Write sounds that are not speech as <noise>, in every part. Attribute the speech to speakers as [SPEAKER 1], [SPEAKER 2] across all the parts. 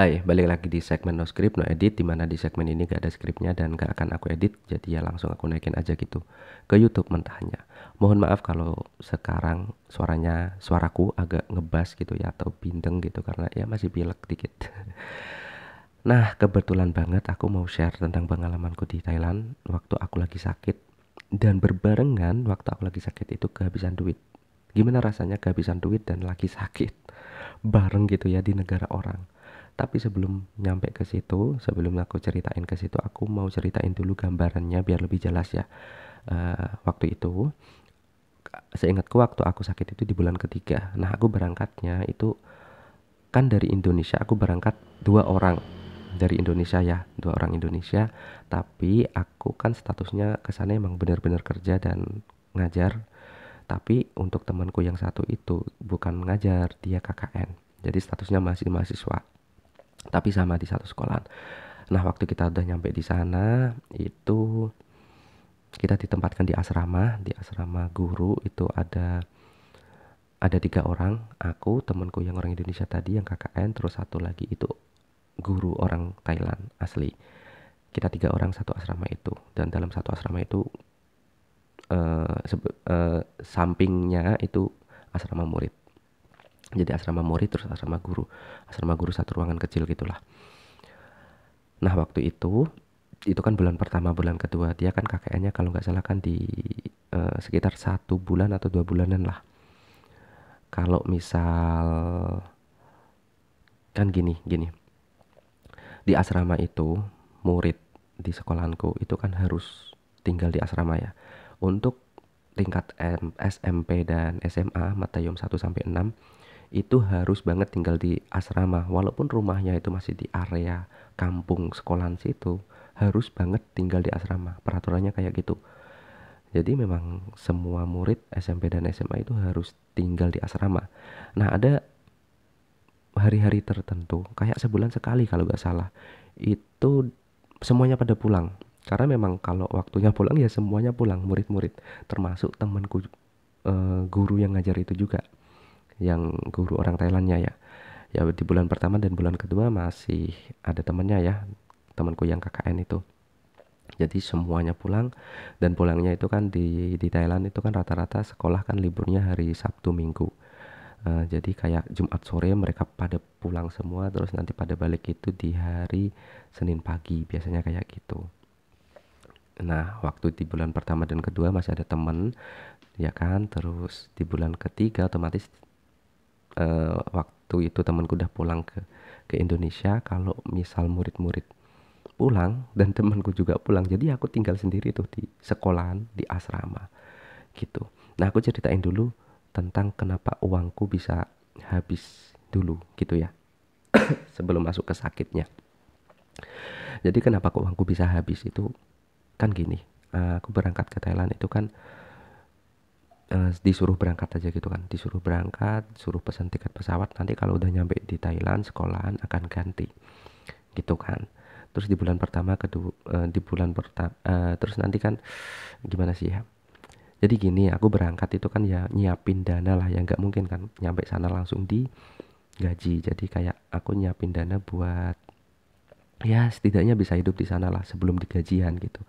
[SPEAKER 1] Hai, balik lagi di segmen no script no edit di mana di segmen ini gak ada scriptnya dan gak akan aku edit jadi ya langsung aku naikin aja gitu ke YouTube mentahnya. Mohon maaf kalau sekarang suaranya suaraku agak ngebas gitu ya atau bindeng gitu karena ya masih pilek dikit. <laughs> Nah, kebetulan banget aku mau share tentang pengalamanku di Thailand waktu aku lagi sakit dan berbarengan waktu aku lagi sakit itu kehabisan duit. Gimana rasanya kehabisan duit dan lagi sakit <laughs> bareng gitu ya di negara orang tapi sebelum nyampe ke situ, sebelum aku ceritain ke situ, aku mau ceritain dulu gambarannya biar lebih jelas ya. Uh, waktu itu, seingatku waktu aku sakit itu di bulan ketiga. Nah aku berangkatnya itu kan dari Indonesia, aku berangkat dua orang dari Indonesia ya, dua orang Indonesia. Tapi aku kan statusnya ke sana emang benar-benar kerja dan ngajar. Tapi untuk temanku yang satu itu bukan ngajar, dia KKN. Jadi statusnya masih mahasiswa tapi sama di satu sekolah. nah waktu kita udah nyampe di sana itu kita ditempatkan di asrama di asrama guru itu ada ada tiga orang aku temanku yang orang Indonesia tadi yang KKN terus satu lagi itu guru orang Thailand asli kita tiga orang satu asrama itu dan dalam satu asrama itu uh, uh, sampingnya itu asrama murid jadi asrama murid terus asrama guru asrama guru satu ruangan kecil gitulah nah waktu itu itu kan bulan pertama bulan kedua dia kan kakeknya kalau nggak salah kan di eh, sekitar satu bulan atau dua bulanan lah kalau misal kan gini gini di asrama itu murid di sekolahanku itu kan harus tinggal di asrama ya untuk tingkat SMP dan SMA Matayum 1 sampai 6 itu harus banget tinggal di asrama walaupun rumahnya itu masih di area kampung sekolahan situ harus banget tinggal di asrama peraturannya kayak gitu jadi memang semua murid SMP dan SMA itu harus tinggal di asrama nah ada hari-hari tertentu kayak sebulan sekali kalau nggak salah itu semuanya pada pulang karena memang kalau waktunya <laughs> pulang ya semuanya pulang murid-murid termasuk temanku eh, guru yang ngajar itu juga yang guru orang Thailandnya ya ya di bulan pertama dan bulan kedua masih ada temennya ya temanku yang KKN itu jadi semuanya pulang dan pulangnya itu kan di di Thailand itu kan rata-rata sekolah kan liburnya hari Sabtu Minggu uh, jadi kayak Jumat sore mereka pada pulang semua terus nanti pada balik itu di hari Senin pagi biasanya kayak gitu nah waktu di bulan pertama dan kedua masih ada temen ya kan terus di bulan ketiga otomatis uh, waktu itu temanku udah pulang ke ke Indonesia kalau misal murid-murid pulang <laughs> dan temanku juga pulang jadi aku tinggal sendiri tuh di sekolahan di asrama gitu nah aku ceritain dulu tentang kenapa uangku bisa habis dulu gitu ya <coughs> sebelum masuk ke sakitnya jadi kenapa uangku bisa habis itu kan gini eh, aku berangkat ke Thailand itu kan uh, disuruh berangkat aja gitu kan disuruh berangkat suruh pesan tiket pesawat nanti kalau udah nyampe di Thailand sekolahan akan ganti gitu kan terus di bulan pertama kedua uh, di bulan pertama uh, eh, terus nanti kan gimana sih ya jadi gini aku berangkat itu kan ya nyiapin dana lah ya nggak mungkin kan nyampe sana langsung di gaji jadi kayak aku nyiapin dana buat ya setidaknya bisa hidup di sana lah sebelum digajian gitu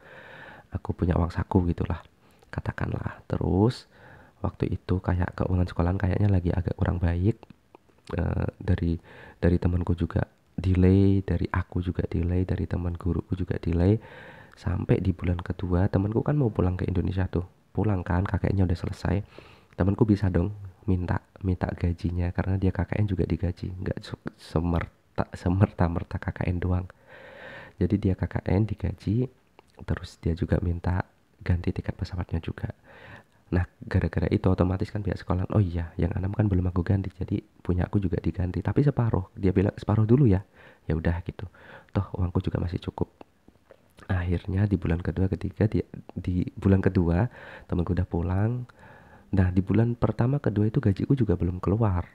[SPEAKER 1] aku punya uang saku gitulah katakanlah terus waktu itu kayak keuangan sekolah kayaknya lagi agak kurang baik uh, dari dari temanku juga delay dari aku juga delay dari teman guruku juga delay sampai di bulan kedua temanku kan mau pulang ke Indonesia tuh pulang kan kakeknya udah selesai temanku bisa dong minta minta gajinya karena dia KKN juga digaji nggak semerta semerta merta KKN doang jadi dia KKN digaji terus dia juga minta ganti tiket pesawatnya juga Nah, gara-gara itu otomatis kan pihak sekolah, oh iya, yang enam kan belum aku ganti, jadi punya aku juga diganti, tapi separuh. Dia bilang separuh dulu ya. Ya udah gitu. Toh uangku juga masih cukup. Akhirnya di bulan kedua ketiga di, di bulan kedua temenku udah pulang. Nah, di bulan pertama kedua itu gajiku juga belum keluar.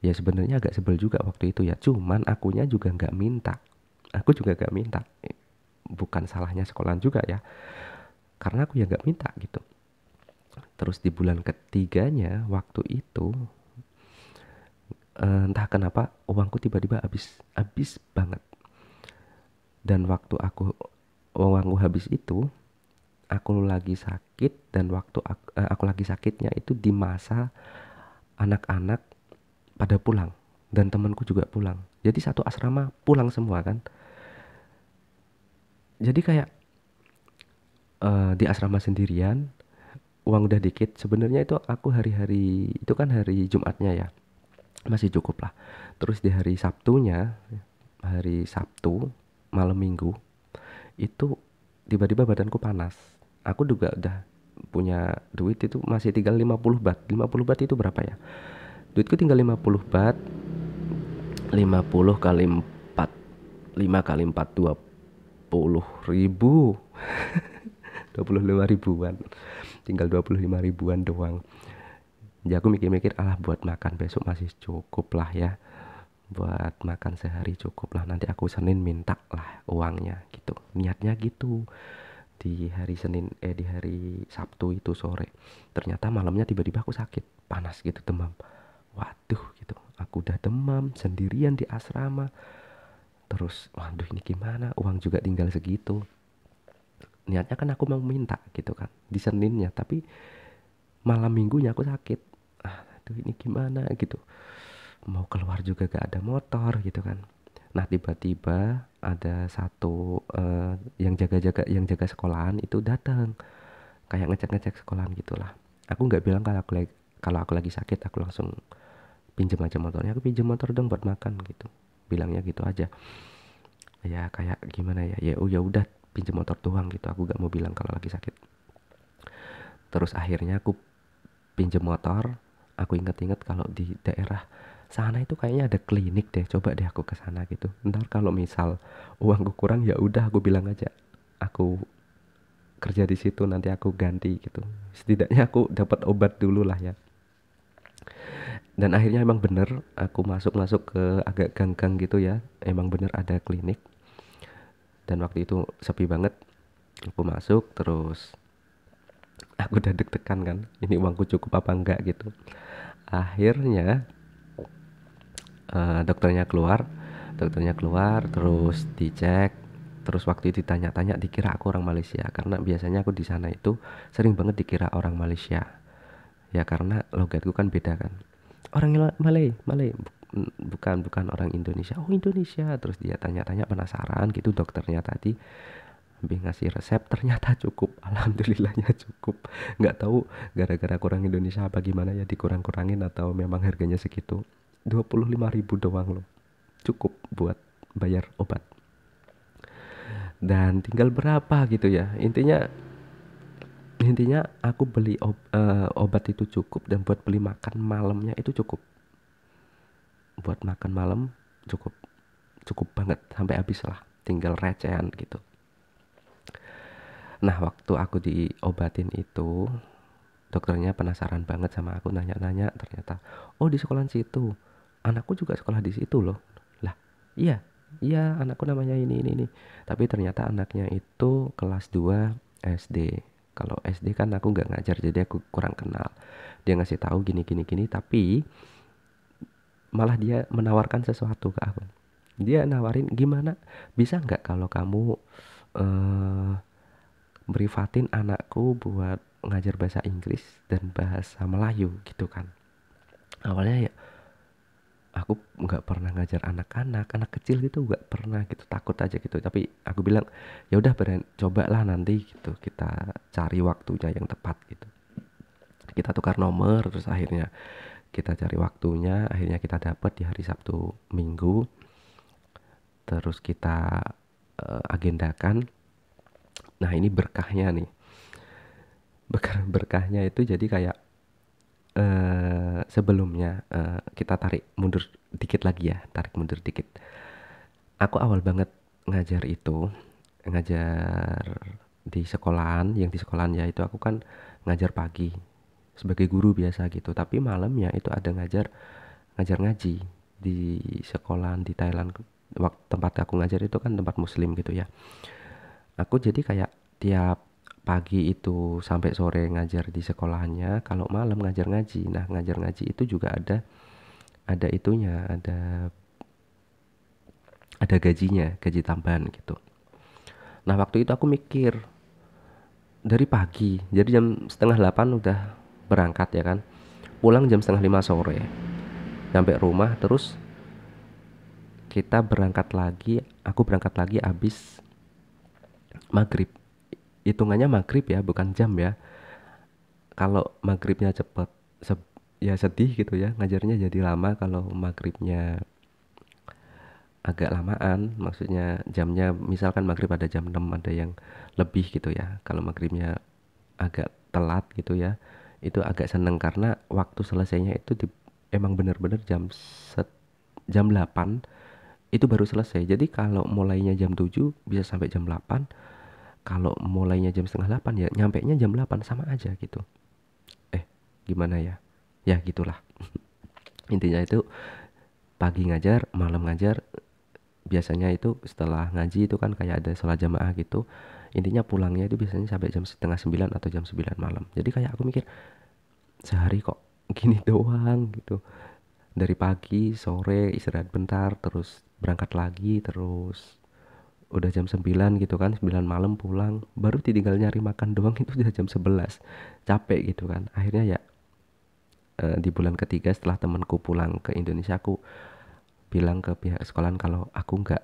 [SPEAKER 1] Ya sebenarnya agak sebel juga waktu itu ya. Cuman akunya juga nggak minta. Aku juga nggak minta. Bukan salahnya sekolah juga ya. Karena aku ya nggak minta gitu Terus di bulan ketiganya waktu itu eh, entah kenapa uangku tiba-tiba habis habis banget. Dan waktu aku uangku habis itu aku lagi sakit dan waktu aku, eh, aku lagi sakitnya itu di masa anak-anak pada pulang dan temanku juga pulang. Jadi satu asrama pulang semua kan. Jadi kayak uh, di asrama sendirian uang udah dikit sebenarnya itu aku hari-hari itu kan hari Jumatnya ya masih cukup lah terus di hari Sabtunya hari Sabtu malam minggu itu tiba-tiba badanku panas aku juga udah punya duit itu masih tinggal 50 bat 50 bat itu berapa ya duitku tinggal 50 bat 50 kali 4 5 kali 4 20 ribu <laughs> 25 ribuan tinggal 25 ribuan doang ya aku mikir-mikir alah buat makan besok masih cukup lah ya buat makan sehari cukup lah nanti aku Senin minta lah uangnya gitu niatnya gitu di hari Senin eh di hari Sabtu itu sore ternyata malamnya tiba-tiba aku sakit panas gitu demam waduh gitu aku udah demam sendirian di asrama terus waduh ini gimana uang juga tinggal segitu niatnya kan aku mau minta gitu kan di Seninnya tapi malam minggunya aku sakit ah aduh ini gimana gitu mau keluar juga gak ada motor gitu kan nah tiba-tiba ada satu uh, yang jaga-jaga yang jaga sekolahan itu datang kayak ngecek-ngecek sekolahan gitulah aku nggak bilang kalau aku lagi kalau aku lagi sakit aku langsung pinjam aja motornya aku pinjam motor dong buat makan gitu bilangnya gitu aja ya kayak gimana ya ya oh, ya udah pinjam motor doang gitu aku gak mau bilang kalau lagi sakit terus akhirnya aku pinjam motor aku inget-inget kalau di daerah sana itu kayaknya ada klinik deh coba deh aku ke sana gitu ntar kalau misal uangku kurang ya udah aku bilang aja aku kerja di situ nanti aku ganti gitu setidaknya aku dapat obat dulu lah ya dan akhirnya emang bener aku masuk masuk ke agak ganggang gang gitu ya emang bener ada klinik dan waktu itu sepi banget aku masuk terus aku udah deg-degan kan ini uangku cukup apa enggak gitu akhirnya uh, dokternya keluar dokternya keluar terus dicek terus waktu itu ditanya-tanya dikira aku orang Malaysia karena biasanya aku di sana itu sering banget dikira orang Malaysia ya karena logatku kan beda kan orang Malay Malay bukan bukan orang Indonesia oh Indonesia terus dia tanya-tanya penasaran gitu dokternya tadi habis ngasih resep ternyata cukup <laughs> alhamdulillahnya cukup nggak tahu gara-gara kurang Indonesia apa gimana ya dikurang-kurangin atau memang harganya segitu 25.000 ribu doang loh cukup buat bayar obat dan tinggal berapa gitu ya intinya intinya aku beli ob, uh, obat itu cukup dan buat beli makan malamnya itu cukup buat makan malam cukup cukup banget sampai habis lah tinggal recehan gitu nah waktu aku diobatin itu dokternya penasaran banget sama aku nanya-nanya ternyata oh di sekolah situ anakku juga sekolah di situ loh lah iya iya anakku namanya ini ini ini tapi ternyata anaknya itu kelas 2 SD kalau SD kan aku nggak ngajar jadi aku kurang kenal dia ngasih tahu gini gini gini tapi malah dia menawarkan sesuatu ke aku dia nawarin gimana bisa nggak kalau kamu uh, eh, berifatin anakku buat ngajar bahasa Inggris dan bahasa Melayu gitu kan awalnya ya aku nggak pernah ngajar anak-anak anak kecil gitu nggak pernah gitu takut aja gitu tapi aku bilang ya udah berani cobalah nanti gitu kita cari waktunya yang tepat gitu kita tukar nomor terus akhirnya kita cari waktunya akhirnya kita dapat di hari Sabtu Minggu terus kita uh, agendakan nah ini berkahnya nih berkah berkahnya itu jadi kayak uh, sebelumnya uh, kita tarik mundur dikit lagi ya tarik mundur dikit aku awal banget ngajar itu ngajar di sekolahan yang di sekolahan ya itu aku kan ngajar pagi sebagai guru biasa gitu tapi malamnya itu ada ngajar ngajar ngaji di sekolah di Thailand waktu tempat aku ngajar itu kan tempat muslim gitu ya aku jadi kayak tiap pagi itu sampai sore ngajar di sekolahnya. kalau malam ngajar ngaji nah ngajar ngaji itu juga ada ada itunya ada ada gajinya gaji tambahan gitu nah waktu itu aku mikir dari pagi jadi jam setengah delapan udah berangkat ya kan pulang jam setengah lima sore sampai rumah terus kita berangkat lagi aku berangkat lagi abis maghrib hitungannya maghrib ya bukan jam ya kalau maghribnya cepet se ya sedih gitu ya ngajarnya jadi lama kalau maghribnya agak lamaan maksudnya jamnya misalkan maghrib ada jam 6 ada yang lebih gitu ya kalau maghribnya agak telat gitu ya itu agak seneng karena waktu selesainya itu di, emang bener-bener jam set jam 8 itu baru selesai jadi kalau mulainya jam 7 bisa sampai jam 8 kalau mulainya jam setengah 8 ya nyampe nya jam 8 sama aja gitu eh gimana ya ya gitulah <laughs> intinya itu pagi ngajar malam ngajar biasanya itu setelah ngaji itu kan kayak ada sholat jamaah gitu intinya pulangnya itu biasanya sampai jam setengah sembilan atau jam sembilan malam jadi kayak aku mikir sehari kok <laughs> gini doang gitu dari pagi sore istirahat bentar terus berangkat lagi terus udah jam sembilan gitu kan sembilan malam pulang baru tinggal nyari makan doang <laughs> itu udah jam sebelas, capek gitu kan akhirnya ya e, di bulan ketiga setelah temanku pulang ke Indonesia aku bilang ke pihak sekolah kalau aku nggak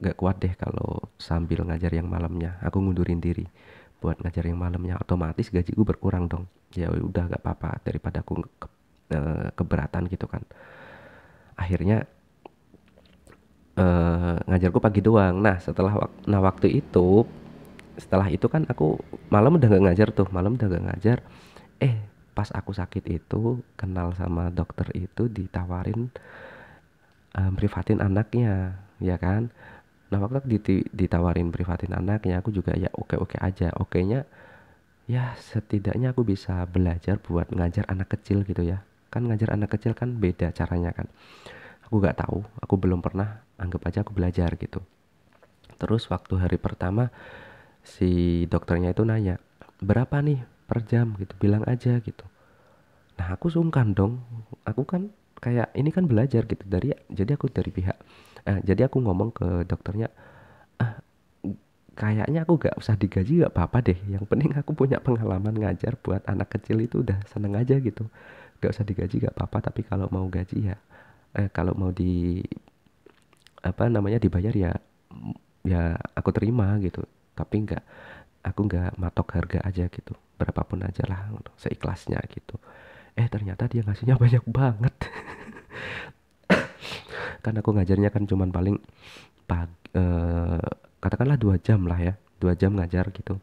[SPEAKER 1] gak kuat deh kalau sambil ngajar yang malamnya aku ngundurin diri buat ngajar yang malamnya otomatis gajiku berkurang dong ya udah gak apa-apa daripada aku ke, e, keberatan gitu kan akhirnya ngajarku eh, ngajarku pagi doang nah setelah wak nah waktu itu setelah itu kan aku malam udah gak ngajar tuh malam udah gak ngajar eh pas aku sakit itu kenal sama dokter itu ditawarin um, eh, privatin anaknya ya kan nah waktu aku ditawarin privatin anaknya aku juga ya oke oke aja oke nya ya setidaknya aku bisa belajar buat ngajar anak kecil gitu ya kan ngajar anak kecil kan beda caranya kan aku gak tahu aku belum pernah anggap aja aku belajar gitu terus waktu hari pertama si dokternya itu nanya berapa nih per jam gitu bilang aja gitu nah aku sungkan dong aku kan kayak ini kan belajar gitu dari jadi aku dari pihak Eh, jadi aku ngomong ke dokternya ah, kayaknya aku gak usah digaji gak apa-apa deh yang penting aku punya pengalaman ngajar buat anak kecil itu udah seneng aja gitu gak usah digaji gak apa-apa tapi kalau mau gaji ya eh, kalau mau di apa namanya dibayar ya ya aku terima gitu tapi nggak aku nggak matok harga aja gitu berapapun aja lah seikhlasnya gitu eh ternyata dia ngasihnya <laughs> banyak banget kan aku ngajarnya kan cuman paling pagi, e, katakanlah dua jam lah ya dua jam ngajar gitu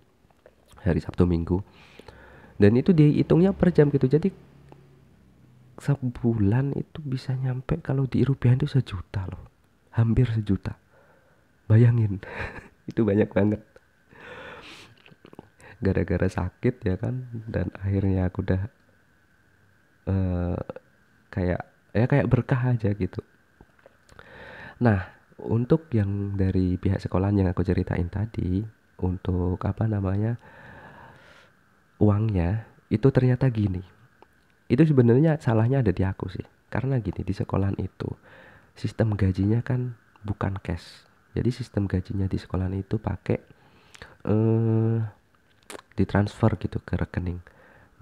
[SPEAKER 1] hari Sabtu Minggu dan itu dihitungnya per jam gitu jadi sebulan itu bisa nyampe kalau di rupiah itu sejuta loh hampir sejuta bayangin <laughs> itu banyak banget gara-gara sakit ya kan dan akhirnya aku udah uh, kayak ya kayak berkah aja gitu Nah, untuk yang dari pihak sekolah yang aku ceritain tadi, untuk apa namanya uangnya itu ternyata gini. Itu sebenarnya salahnya ada di aku sih. Karena gini di sekolahan itu sistem gajinya kan bukan cash. Jadi sistem gajinya di sekolahan itu pakai eh transfer gitu ke rekening.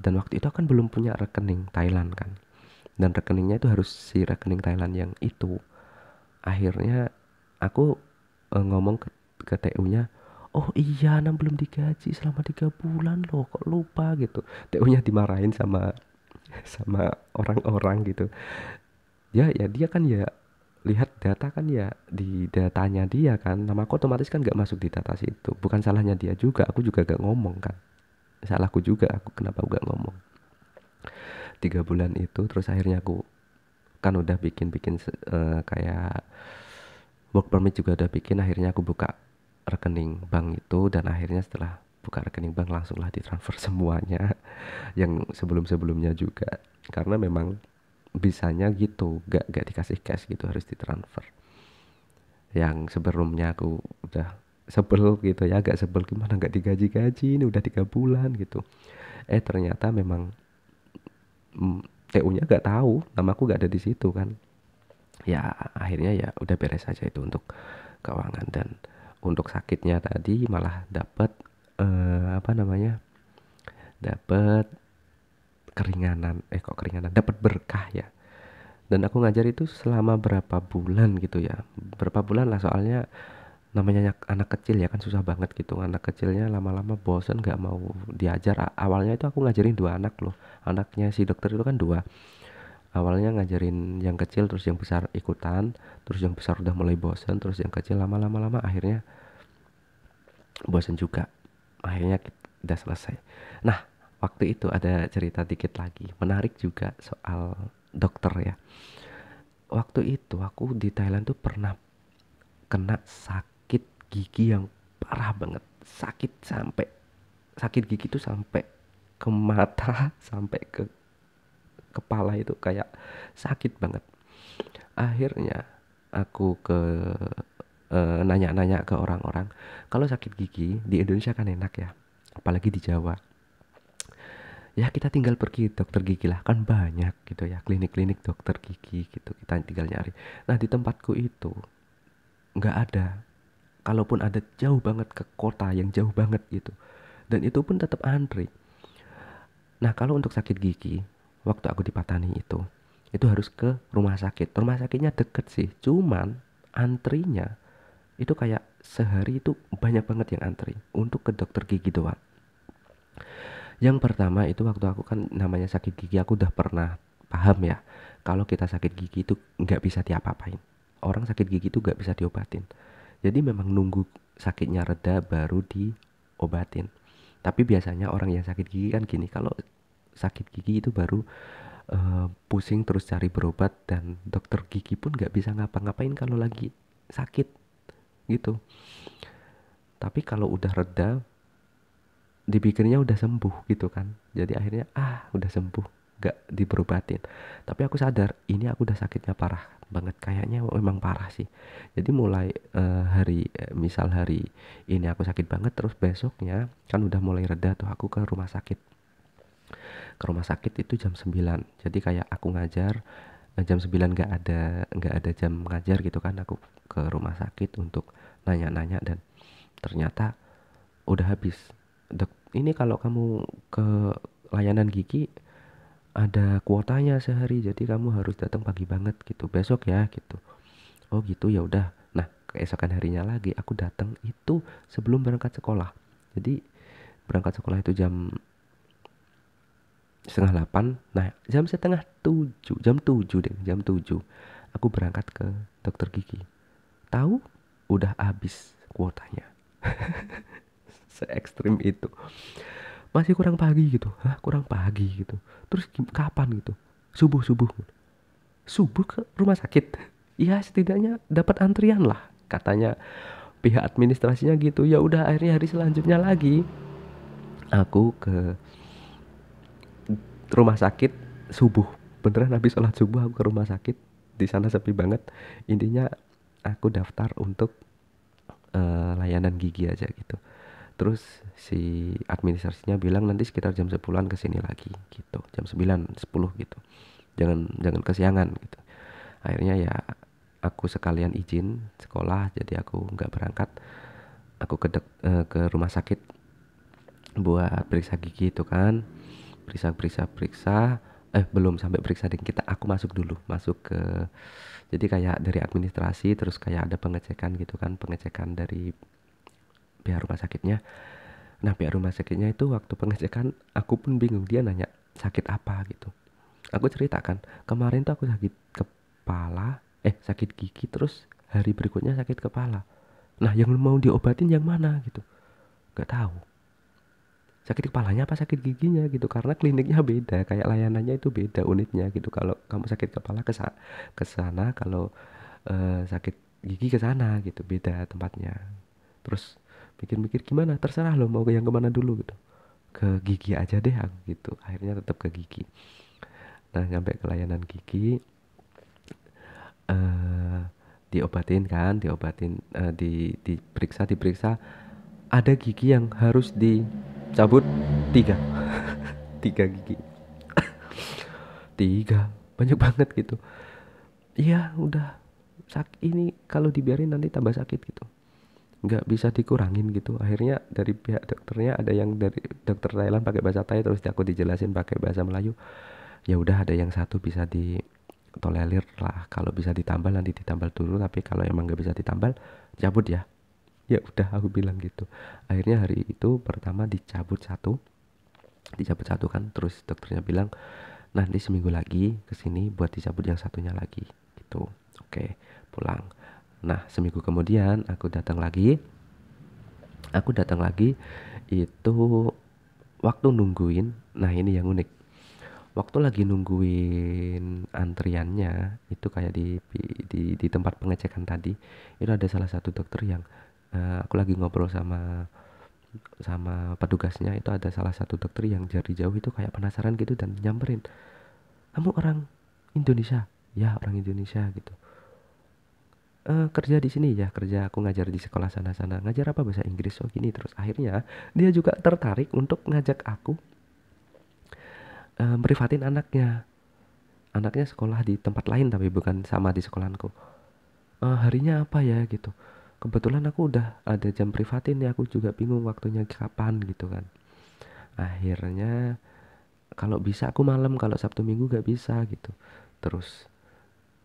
[SPEAKER 1] Dan waktu itu kan belum punya rekening Thailand kan. Dan rekeningnya itu harus si rekening Thailand yang itu akhirnya aku uh, ngomong ke, ke TU-nya oh iya Nam belum digaji selama tiga bulan loh kok lupa gitu TU-nya dimarahin sama sama orang-orang gitu ya ya dia kan ya lihat data kan ya di datanya dia kan nama aku otomatis kan gak masuk di data situ bukan salahnya dia juga aku juga gak ngomong kan salahku juga aku kenapa gak ngomong tiga bulan itu terus akhirnya aku kan udah bikin-bikin uh, eh, kayak work permit juga udah bikin akhirnya aku buka rekening bank itu dan akhirnya setelah buka rekening bank langsunglah ditransfer <laughs> semuanya yang sebelum-sebelumnya juga karena memang bisanya gitu gak gak dikasih cash gitu harus ditransfer yang sebelumnya aku udah sebel gitu ya agak sebel gimana nggak digaji-gaji ini udah tiga bulan gitu eh ternyata memang mm, TU-nya gak tahu namaku gak ada di situ kan ya akhirnya ya udah beres aja itu untuk keuangan dan untuk sakitnya tadi malah dapat eh, apa namanya dapat keringanan eh kok keringanan dapat berkah ya dan aku ngajar itu selama berapa bulan gitu ya berapa bulan lah soalnya namanya anak kecil ya kan susah banget gitu anak kecilnya lama-lama bosen nggak mau diajar awalnya itu aku ngajarin dua anak loh anaknya si dokter itu kan dua awalnya ngajarin yang kecil terus yang besar ikutan terus yang besar udah mulai bosen terus yang kecil lama-lama lama akhirnya bosen juga akhirnya udah selesai nah waktu itu ada cerita dikit lagi menarik juga soal dokter ya waktu itu aku di Thailand tuh pernah kena sakit gigi yang parah banget sakit sampai sakit gigi itu sampai ke mata <laughs> sampai ke kepala itu kayak sakit banget akhirnya aku ke nanya eh, nanya-nanya ke orang-orang kalau sakit gigi di Indonesia kan enak ya apalagi di Jawa ya kita tinggal pergi dokter gigi lah kan banyak gitu ya klinik-klinik dokter gigi gitu kita tinggal nyari nah di tempatku itu nggak ada kalaupun ada jauh banget ke kota yang jauh banget gitu dan itu pun tetap antri nah kalau untuk sakit gigi waktu aku di Patani itu itu harus ke rumah sakit rumah sakitnya deket sih cuman antrinya itu kayak sehari itu banyak banget yang antri untuk ke dokter gigi doang yang pertama itu waktu aku kan namanya sakit gigi aku udah pernah paham ya kalau kita sakit gigi itu nggak bisa diapa-apain orang sakit gigi itu nggak bisa diobatin jadi memang nunggu sakitnya reda baru diobatin tapi biasanya orang yang sakit gigi kan gini kalau sakit gigi itu baru uh, pusing terus cari berobat dan dokter gigi pun nggak bisa ngapa-ngapain kalau lagi sakit gitu tapi kalau udah reda dipikirnya udah sembuh gitu kan jadi akhirnya ah udah sembuh gak diberobatin tapi aku sadar ini aku udah sakitnya parah banget kayaknya memang emang parah sih jadi mulai uh, hari eh, misal hari ini aku sakit banget terus besoknya kan udah mulai reda tuh aku ke rumah sakit ke rumah sakit itu jam 9 jadi kayak aku ngajar eh, jam 9 gak ada gak ada jam ngajar gitu kan aku ke rumah sakit untuk nanya-nanya dan ternyata udah habis ini kalau kamu ke layanan gigi ada kuotanya sehari jadi kamu harus datang pagi banget gitu besok ya gitu oh gitu ya udah nah keesokan harinya lagi aku datang itu sebelum berangkat sekolah jadi berangkat sekolah itu jam setengah delapan nah jam setengah tujuh jam tujuh deh jam tujuh aku berangkat ke dokter gigi tahu udah habis kuotanya <laughs> se ekstrim itu masih kurang pagi gitu Hah kurang pagi gitu terus kapan gitu subuh subuh subuh ke rumah sakit <laughs> ya setidaknya dapat antrian lah katanya pihak administrasinya gitu ya udah akhirnya hari selanjutnya lagi aku ke rumah sakit subuh beneran habis sholat subuh aku ke rumah sakit di sana sepi banget intinya aku daftar untuk uh, layanan gigi aja gitu terus si administrasinya bilang nanti sekitar jam 10-an ke sini lagi gitu jam 9 10 gitu jangan jangan kesiangan gitu akhirnya ya aku sekalian izin sekolah jadi aku nggak berangkat aku ke dek, eh, ke rumah sakit buat periksa gigi itu kan periksa periksa periksa eh belum sampai periksa ding kita aku masuk dulu masuk ke jadi kayak dari administrasi terus kayak ada pengecekan gitu kan pengecekan dari pihak rumah sakitnya nah pihak rumah sakitnya itu waktu pengecekan aku pun bingung dia nanya sakit apa gitu aku ceritakan kemarin tuh aku sakit kepala eh sakit gigi terus hari berikutnya sakit kepala nah yang mau diobatin yang mana gitu gak tahu sakit kepalanya apa sakit giginya gitu karena kliniknya beda kayak layanannya itu beda unitnya gitu kalau kamu sakit kepala ke ke sana kalau uh, sakit gigi ke sana gitu beda tempatnya terus mikir-mikir gimana terserah lo mau ke yang kemana dulu gitu ke gigi aja deh aku gitu akhirnya tetap ke gigi nah sampai ke layanan gigi uh, diobatin kan diobatin uh, di diperiksa diperiksa ada gigi yang harus dicabut tiga <laughs> tiga gigi <coughs> tiga banyak banget gitu iya udah sakit ini kalau dibiarin nanti tambah sakit gitu nggak bisa dikurangin gitu akhirnya dari pihak dokternya ada yang dari dokter Thailand pakai bahasa Thai terus aku dijelasin pakai bahasa Melayu ya udah ada yang satu bisa ditolerir lah kalau bisa ditambal nanti ditambal dulu tapi kalau emang nggak bisa ditambal cabut ya ya udah aku bilang gitu akhirnya hari itu pertama dicabut satu dicabut satu kan terus dokternya bilang nah, nanti seminggu lagi kesini buat dicabut yang satunya lagi gitu oke pulang Nah, seminggu kemudian aku datang lagi. Aku datang lagi itu waktu nungguin. Nah, ini yang unik. Waktu lagi nungguin antriannya itu kayak di di, di tempat pengecekan tadi, itu ada salah satu dokter yang uh, aku lagi ngobrol sama sama petugasnya itu ada salah satu dokter yang jari jauh itu kayak penasaran gitu dan nyamperin kamu orang Indonesia ya orang Indonesia gitu uh, kerja di sini ya kerja aku ngajar di sekolah sana sana ngajar apa bahasa Inggris oh gini terus akhirnya dia juga tertarik untuk ngajak aku uh, merifatin anaknya anaknya sekolah di tempat lain tapi bukan sama di sekolahanku uh, harinya apa ya gitu kebetulan aku udah ada jam privatin ya aku juga bingung waktunya kapan gitu kan akhirnya kalau bisa aku malam kalau Sabtu Minggu gak bisa gitu terus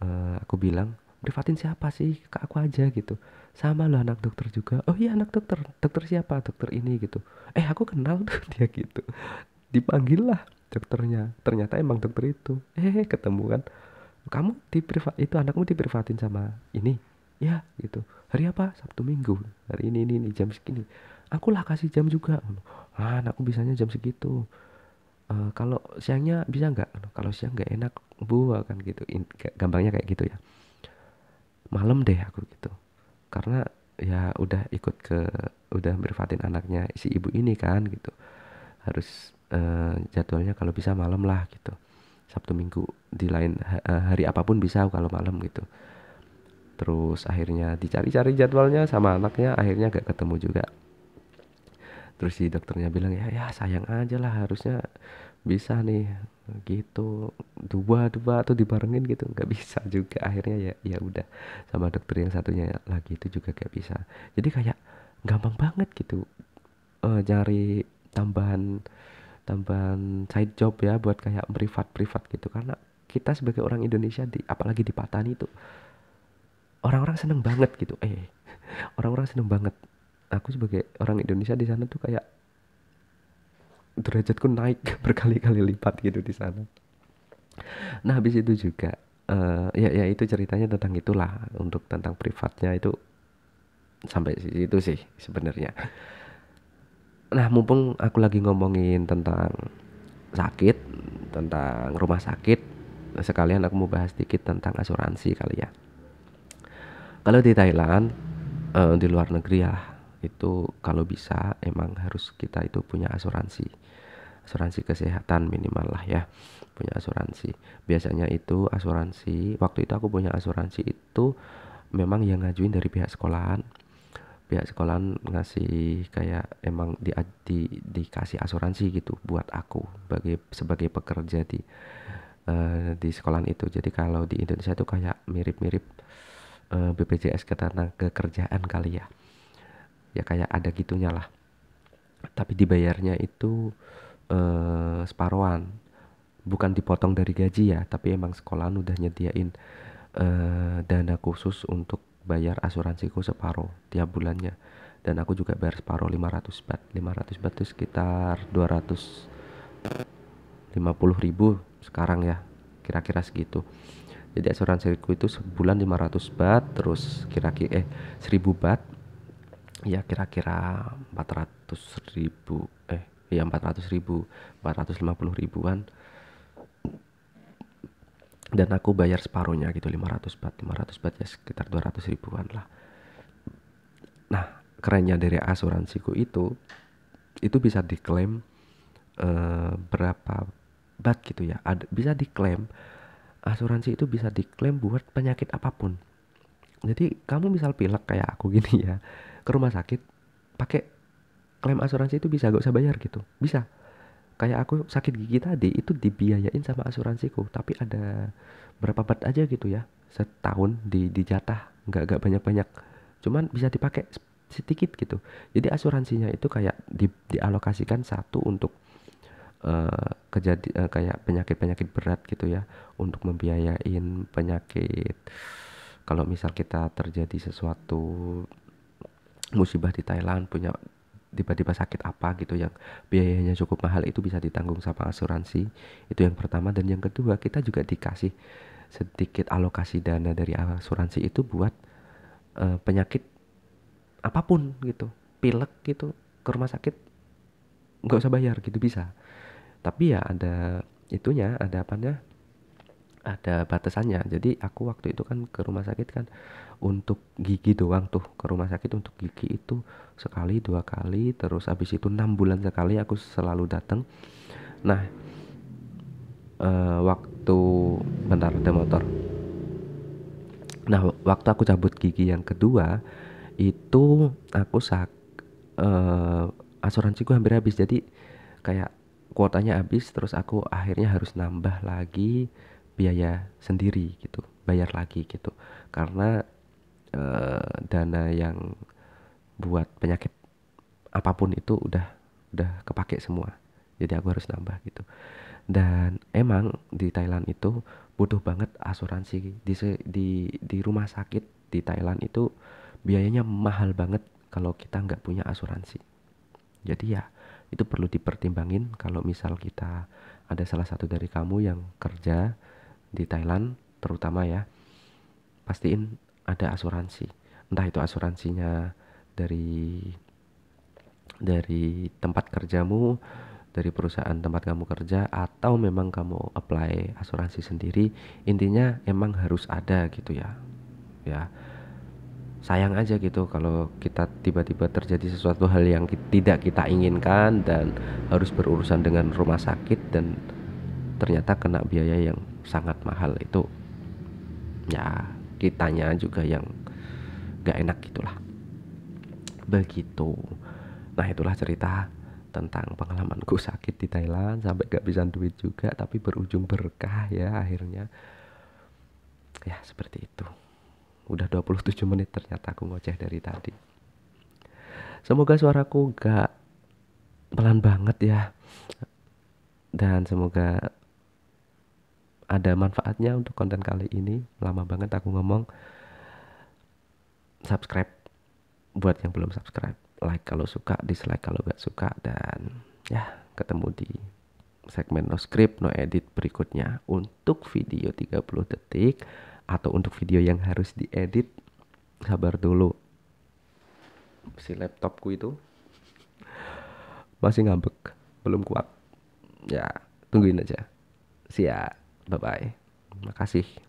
[SPEAKER 1] uh, aku bilang privatin siapa sih ke aku aja gitu sama lo anak dokter juga oh iya anak dokter dokter siapa dokter ini gitu eh aku kenal tuh <laughs> dia gitu dipanggil lah dokternya ternyata emang dokter itu eh ketemu kan kamu di privat itu anakmu di privatin sama ini ya gitu hari apa sabtu minggu hari ini ini, ini jam segini aku lah kasih jam juga ah anakku bisanya jam segitu uh, kalau siangnya bisa nggak kalau siang nggak enak bu kan gitu In, gampangnya kayak gitu ya malam deh aku gitu karena ya udah ikut ke udah berfatin anaknya si ibu ini kan gitu harus uh, jadwalnya kalau bisa malam lah gitu Sabtu Minggu di lain eh, hari apapun bisa kalau malam gitu terus akhirnya dicari-cari jadwalnya sama anaknya akhirnya gak ketemu juga terus si dokternya bilang ya ya sayang aja lah harusnya bisa nih gitu dua dua tuh dibarengin gitu nggak bisa juga akhirnya ya ya udah sama dokter yang satunya lagi itu juga gak bisa jadi kayak gampang banget gitu uh, eh, cari tambahan tambahan side job ya buat kayak privat privat gitu karena kita sebagai orang Indonesia di apalagi di Patani itu orang-orang seneng banget gitu eh <laughs> orang-orang seneng banget aku sebagai orang Indonesia di sana tuh kayak derajatku naik <laughs> berkali-kali lipat gitu di sana nah habis itu juga uh, ya ya itu ceritanya tentang itulah untuk tentang privatnya itu sampai situ sih sebenarnya nah mumpung aku lagi ngomongin tentang sakit tentang rumah sakit sekalian aku mau bahas sedikit tentang asuransi kali ya. Kalau di Thailand, uh, di luar negeri ya, itu kalau bisa emang harus kita itu punya asuransi asuransi kesehatan minimal lah ya punya asuransi biasanya itu asuransi waktu itu aku punya asuransi itu memang yang ngajuin dari pihak sekolahan pihak sekolahan ngasih kayak emang di, di dikasih asuransi gitu buat aku sebagai sebagai pekerja di uh, di sekolahan itu jadi kalau di Indonesia itu kayak mirip-mirip uh, eh, BPJS ketenaga kerjaan kali ya ya kayak ada gitunya lah tapi dibayarnya itu eh, separuhan bukan dipotong dari gaji ya tapi emang sekolahan udah nyediain eh, dana khusus untuk bayar asuransiku separuh tiap bulannya dan aku juga bayar separuh 500 bat 500 bat itu sekitar 250 ribu sekarang ya kira-kira segitu jadi asuransiku itu sebulan 500 bat terus kira-kira eh 1000 bat ya kira-kira 400 ribu eh ya 400 ribu 450 ribuan dan aku bayar separuhnya gitu 500 bat 500 bat ya sekitar 200 ribuan lah nah kerennya dari asuransiku itu itu bisa diklaim eh, berapa bat gitu ya Ad, bisa diklaim asuransi itu bisa diklaim buat penyakit apapun jadi kamu misal pilek kayak aku gini ya ke rumah sakit pakai klaim asuransi itu bisa gak usah bayar gitu bisa kayak aku sakit gigi tadi itu dibiayain sama asuransiku tapi ada berapa bat aja gitu ya setahun di jatah nggak nggak banyak banyak cuman bisa dipakai sedikit gitu jadi asuransinya itu kayak di, dialokasikan satu untuk uh, kejadi uh, kayak penyakit penyakit berat gitu ya untuk membiayain penyakit kalau misal kita terjadi sesuatu musibah di Thailand punya tiba-tiba sakit apa gitu yang biayanya cukup mahal itu bisa ditanggung sama asuransi itu yang pertama dan yang kedua kita juga dikasih sedikit alokasi dana dari asuransi itu buat uh, penyakit apapun gitu pilek gitu ke rumah sakit nggak usah bayar gitu bisa tapi ya ada itunya ada apanya ada batasannya jadi aku waktu itu kan ke rumah sakit kan untuk gigi doang tuh ke rumah sakit untuk gigi itu sekali dua kali terus habis itu enam bulan sekali aku selalu datang nah uh, waktu bentar ada motor nah waktu aku cabut gigi yang kedua itu aku sak uh, asuransiku hampir habis jadi kayak kuotanya habis terus aku akhirnya harus nambah lagi biaya sendiri gitu bayar lagi gitu karena e, dana yang buat penyakit apapun itu udah udah kepake semua jadi aku harus nambah gitu dan emang di Thailand itu butuh banget asuransi di di di rumah sakit di Thailand itu biayanya mahal banget kalau kita nggak punya asuransi jadi ya itu perlu dipertimbangin kalau misal kita ada salah satu dari kamu yang kerja di Thailand terutama ya pastiin ada asuransi entah itu asuransinya dari dari tempat kerjamu dari perusahaan tempat kamu kerja atau memang kamu apply asuransi sendiri intinya emang harus ada gitu ya ya sayang aja gitu kalau kita tiba-tiba terjadi sesuatu hal yang tidak kita inginkan dan harus berurusan dengan rumah sakit dan ternyata kena biaya yang sangat mahal itu ya kitanya juga yang gak enak gitulah begitu nah itulah cerita tentang pengalamanku sakit di Thailand sampai gak bisa duit juga tapi berujung berkah ya akhirnya ya seperti itu udah 27 menit ternyata aku ngoceh dari tadi semoga suaraku gak pelan banget ya dan semoga ada manfaatnya untuk konten kali ini lama banget aku ngomong subscribe buat yang belum subscribe like kalau suka dislike kalau gak suka dan ya ketemu di segmen no script no edit berikutnya untuk video 30 detik atau untuk video yang harus diedit sabar dulu si laptopku itu masih ngambek belum kuat ya tungguin aja siap Bye bye. Terima kasih.